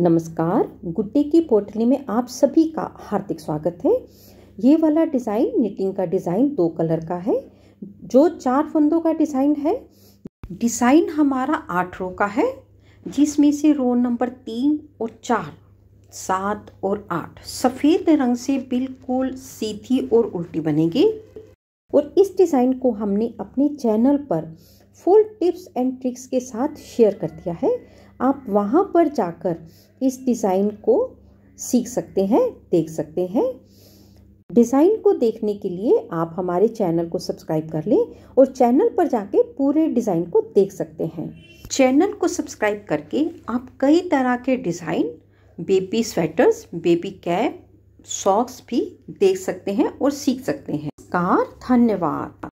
नमस्कार गुड्डे की पोटली में आप सभी का हार्दिक स्वागत है ये वाला डिज़ाइन निटिंग का डिज़ाइन दो कलर का है जो चार फंदों का डिज़ाइन है डिज़ाइन हमारा आठ रो का है जिसमें से रो नंबर तीन और चार सात और आठ सफ़ेद रंग से बिल्कुल सीधी और उल्टी बनेगी और इस डिज़ाइन को हमने अपने चैनल पर फुल टिप्स एंड ट्रिक्स के साथ शेयर कर दिया है आप वहाँ पर जाकर इस डिज़ाइन को सीख सकते हैं देख सकते हैं डिज़ाइन को देखने के लिए आप हमारे चैनल को सब्सक्राइब कर लें और चैनल पर जाके पूरे डिज़ाइन को देख सकते हैं चैनल को सब्सक्राइब करके आप कई तरह के design baby sweaters baby cap socks भी देख सकते हैं और सीख सकते हैं कार धन्यवाद